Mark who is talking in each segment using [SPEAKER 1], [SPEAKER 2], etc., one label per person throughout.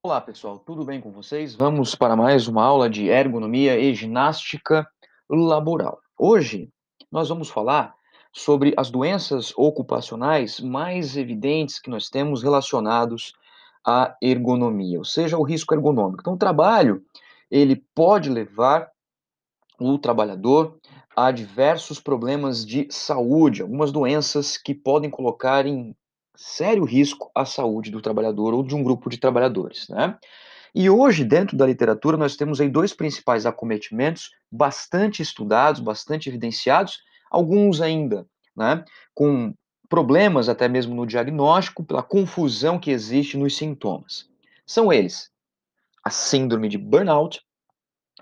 [SPEAKER 1] Olá pessoal, tudo bem com vocês? Vamos para mais uma aula de ergonomia e ginástica laboral. Hoje nós vamos falar sobre as doenças ocupacionais mais evidentes que nós temos relacionados à ergonomia, ou seja, o risco ergonômico. Então, o trabalho ele pode levar o trabalhador a diversos problemas de saúde, algumas doenças que podem colocar em sério risco à saúde do trabalhador ou de um grupo de trabalhadores, né? E hoje, dentro da literatura, nós temos aí dois principais acometimentos bastante estudados, bastante evidenciados, alguns ainda, né, com problemas até mesmo no diagnóstico, pela confusão que existe nos sintomas. São eles a síndrome de burnout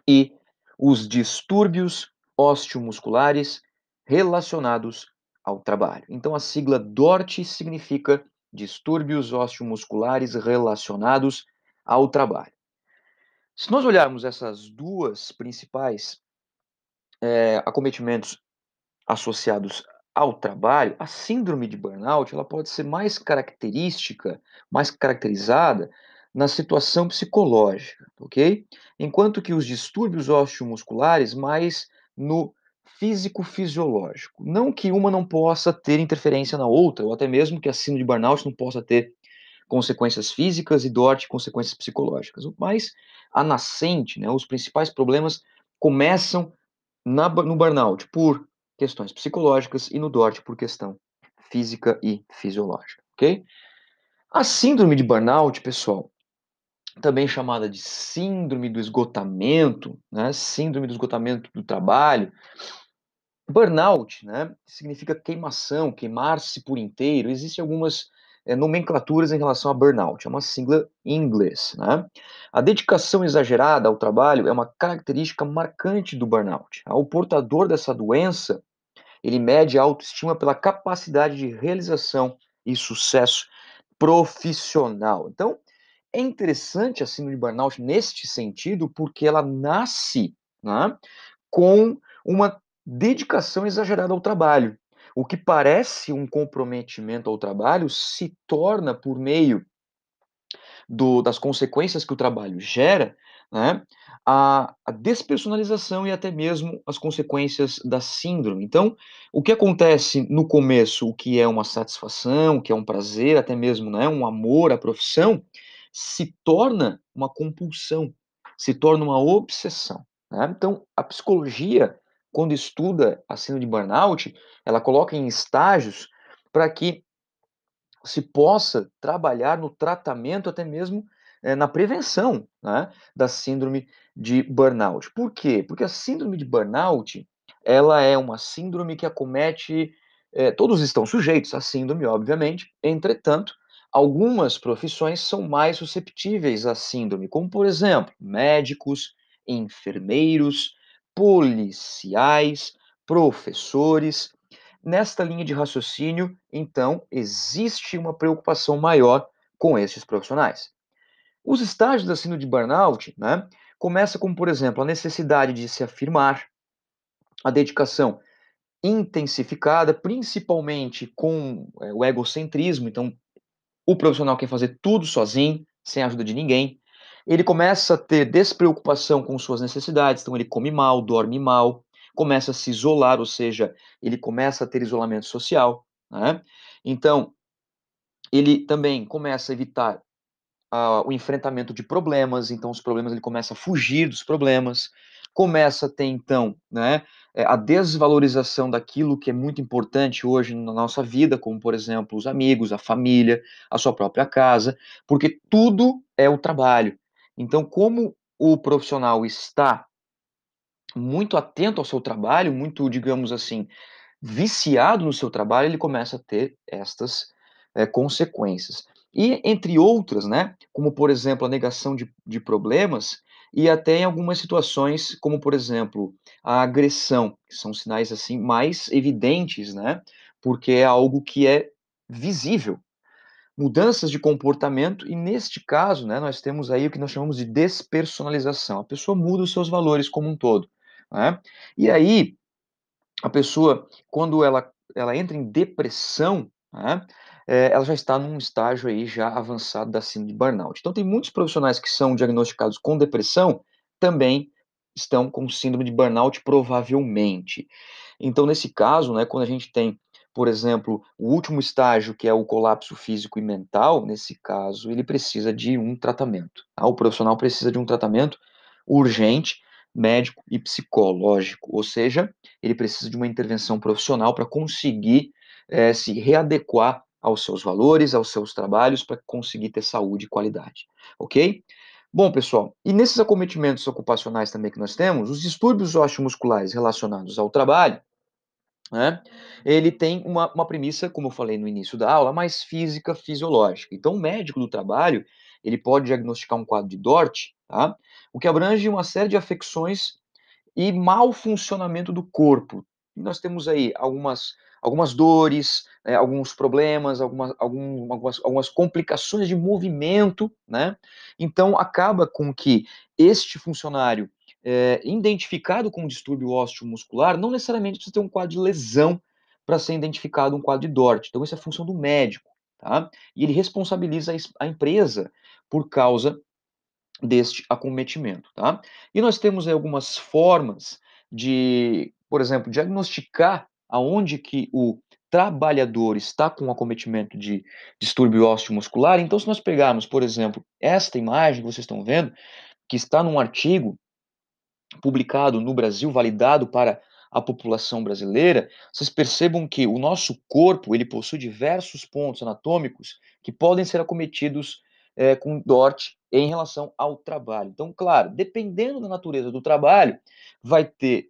[SPEAKER 1] e os distúrbios osteomusculares relacionados ao trabalho. Então a sigla DORT significa distúrbios osteomusculares relacionados ao trabalho. Se nós olharmos essas duas principais é, acometimentos associados ao trabalho, a síndrome de burnout ela pode ser mais característica, mais caracterizada na situação psicológica, ok? Enquanto que os distúrbios osteomusculares mais no físico-fisiológico. Não que uma não possa ter interferência na outra, ou até mesmo que a síndrome de burnout não possa ter consequências físicas e DORT consequências psicológicas. Mas a nascente, né, os principais problemas começam na, no burnout por questões psicológicas e no DORT por questão física e fisiológica, ok? A síndrome de burnout, pessoal, também chamada de síndrome do esgotamento, né, síndrome do esgotamento do trabalho, Burnout né, significa queimação, queimar-se por inteiro. Existem algumas é, nomenclaturas em relação a burnout, é uma sigla em inglês. Né? A dedicação exagerada ao trabalho é uma característica marcante do burnout. Ah, o portador dessa doença, ele mede a autoestima pela capacidade de realização e sucesso profissional. Então, é interessante a síndrome de burnout neste sentido, porque ela nasce né, com uma dedicação exagerada ao trabalho. O que parece um comprometimento ao trabalho se torna, por meio do, das consequências que o trabalho gera, né, a, a, despersonalização e até mesmo as consequências da síndrome. Então, o que acontece no começo, o que é uma satisfação, o que é um prazer, até mesmo né, um amor à profissão, se torna uma compulsão, se torna uma obsessão. Né? Então, a psicologia quando estuda a síndrome de burnout, ela coloca em estágios para que se possa trabalhar no tratamento, até mesmo é, na prevenção né, da síndrome de burnout. Por quê? Porque a síndrome de burnout ela é uma síndrome que acomete. É, todos estão sujeitos à síndrome, obviamente, entretanto, algumas profissões são mais susceptíveis à síndrome, como, por exemplo, médicos, enfermeiros, policiais, professores. Nesta linha de raciocínio, então, existe uma preocupação maior com esses profissionais. Os estágios da síndrome de burnout né, começa com, por exemplo, a necessidade de se afirmar, a dedicação intensificada, principalmente com é, o egocentrismo, então o profissional quer fazer tudo sozinho, sem a ajuda de ninguém, ele começa a ter despreocupação com suas necessidades, então ele come mal, dorme mal, começa a se isolar, ou seja, ele começa a ter isolamento social. Né? Então, ele também começa a evitar uh, o enfrentamento de problemas, então os problemas ele começa a fugir dos problemas, começa a ter então né, eh, a desvalorização daquilo que é muito importante hoje na nossa vida, como por exemplo os amigos, a família, a sua própria casa, porque tudo é o trabalho. Então, como o profissional está muito atento ao seu trabalho, muito, digamos assim, viciado no seu trabalho, ele começa a ter estas é, consequências. E entre outras, né, como por exemplo a negação de, de problemas, e até em algumas situações, como por exemplo a agressão, que são sinais assim mais evidentes, né, porque é algo que é visível mudanças de comportamento, e neste caso, né, nós temos aí o que nós chamamos de despersonalização. A pessoa muda os seus valores como um todo. Né? E aí, a pessoa, quando ela, ela entra em depressão, né, é, ela já está num estágio aí já avançado da síndrome de burnout. Então, tem muitos profissionais que são diagnosticados com depressão também estão com síndrome de burnout provavelmente. Então, nesse caso, né, quando a gente tem por exemplo, o último estágio, que é o colapso físico e mental, nesse caso, ele precisa de um tratamento. Tá? O profissional precisa de um tratamento urgente, médico e psicológico, ou seja, ele precisa de uma intervenção profissional para conseguir é, se readequar aos seus valores, aos seus trabalhos, para conseguir ter saúde e qualidade, ok? Bom, pessoal, e nesses acometimentos ocupacionais também que nós temos, os distúrbios osteomusculares relacionados ao trabalho, né? ele tem uma, uma premissa, como eu falei no início da aula, mais física, fisiológica. Então, o médico do trabalho ele pode diagnosticar um quadro de DORT, tá? o que abrange uma série de afecções e mau funcionamento do corpo. E nós temos aí algumas, algumas dores, né, alguns problemas, algumas, algumas, algumas complicações de movimento, né? Então, acaba com que este funcionário é, identificado com um distúrbio ósseo-muscular, não necessariamente precisa ter um quadro de lesão para ser identificado um quadro de DORT. Então, isso é função do médico, tá? E ele responsabiliza a empresa por causa deste acometimento, tá? E nós temos aí, algumas formas de, por exemplo, diagnosticar aonde que o trabalhador está com acometimento de distúrbio ósseo muscular. Então, se nós pegarmos, por exemplo, esta imagem que vocês estão vendo, que está num artigo publicado no Brasil, validado para a população brasileira, vocês percebam que o nosso corpo ele possui diversos pontos anatômicos que podem ser acometidos é, com DORT em relação ao trabalho. Então, claro, dependendo da natureza do trabalho, vai ter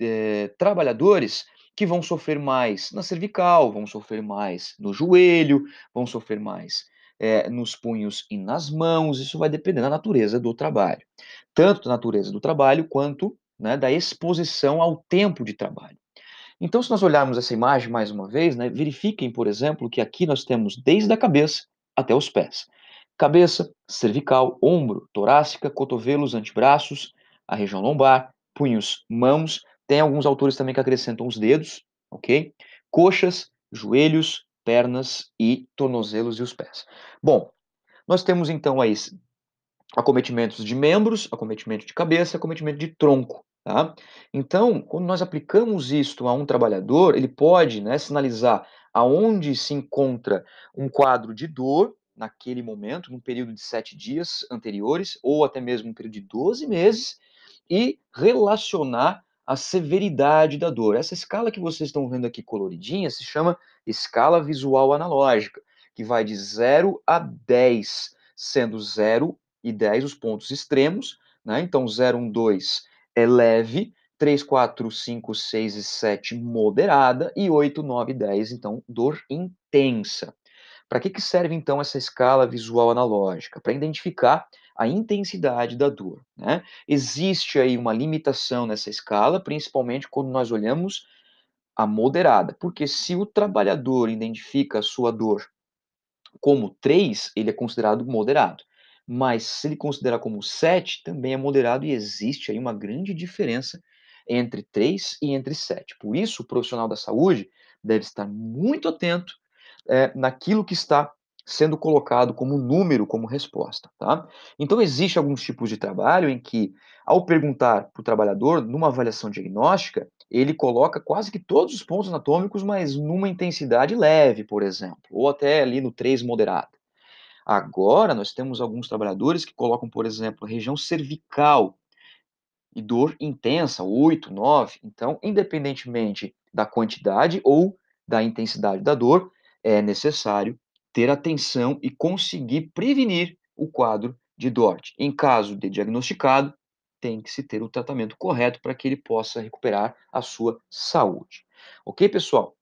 [SPEAKER 1] é, trabalhadores que vão sofrer mais na cervical, vão sofrer mais no joelho, vão sofrer mais é, nos punhos e nas mãos, isso vai depender da natureza do trabalho. Tanto da natureza do trabalho quanto né, da exposição ao tempo de trabalho. Então, se nós olharmos essa imagem mais uma vez, né, verifiquem, por exemplo, que aqui nós temos desde a cabeça até os pés. Cabeça, cervical, ombro, torácica, cotovelos, antebraços, a região lombar, punhos, mãos. Tem alguns autores também que acrescentam os dedos, ok? Coxas, joelhos, pernas e tornozelos e os pés. Bom, nós temos então aí acometimentos de membros, acometimento de cabeça, acometimento de tronco. Tá? Então, quando nós aplicamos isto a um trabalhador, ele pode né, sinalizar aonde se encontra um quadro de dor naquele momento, num período de sete dias anteriores, ou até mesmo um período de 12 meses, e relacionar a severidade da dor. Essa escala que vocês estão vendo aqui coloridinha se chama escala visual analógica, que vai de 0 a 10, sendo 0 e 10 os pontos extremos, né? Então 0, 1, 2 é leve, 3, 4, 5, 6 e 7 moderada e 8, 9, 10, então dor intensa. Para que, que serve então essa escala visual analógica? Para identificar a intensidade da dor. Né? Existe aí uma limitação nessa escala, principalmente quando nós olhamos a moderada, porque se o trabalhador identifica a sua dor como 3, ele é considerado moderado. Mas se ele considerar como 7, também é moderado e existe aí uma grande diferença entre 3 e entre 7. Por isso, o profissional da saúde deve estar muito atento é, naquilo que está sendo colocado como número, como resposta. Tá? Então, existe alguns tipos de trabalho em que, ao perguntar para o trabalhador, numa avaliação diagnóstica, ele coloca quase que todos os pontos anatômicos, mas numa intensidade leve, por exemplo, ou até ali no 3 moderado. Agora, nós temos alguns trabalhadores que colocam, por exemplo, região cervical e dor intensa, 8, 9. Então, independentemente da quantidade ou da intensidade da dor, é necessário ter atenção e conseguir prevenir o quadro de DORT. Em caso de diagnosticado, tem que se ter o tratamento correto para que ele possa recuperar a sua saúde. Ok, pessoal?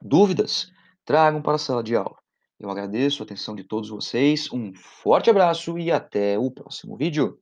[SPEAKER 1] Dúvidas? Tragam para a sala de aula. Eu agradeço a atenção de todos vocês, um forte abraço e até o próximo vídeo.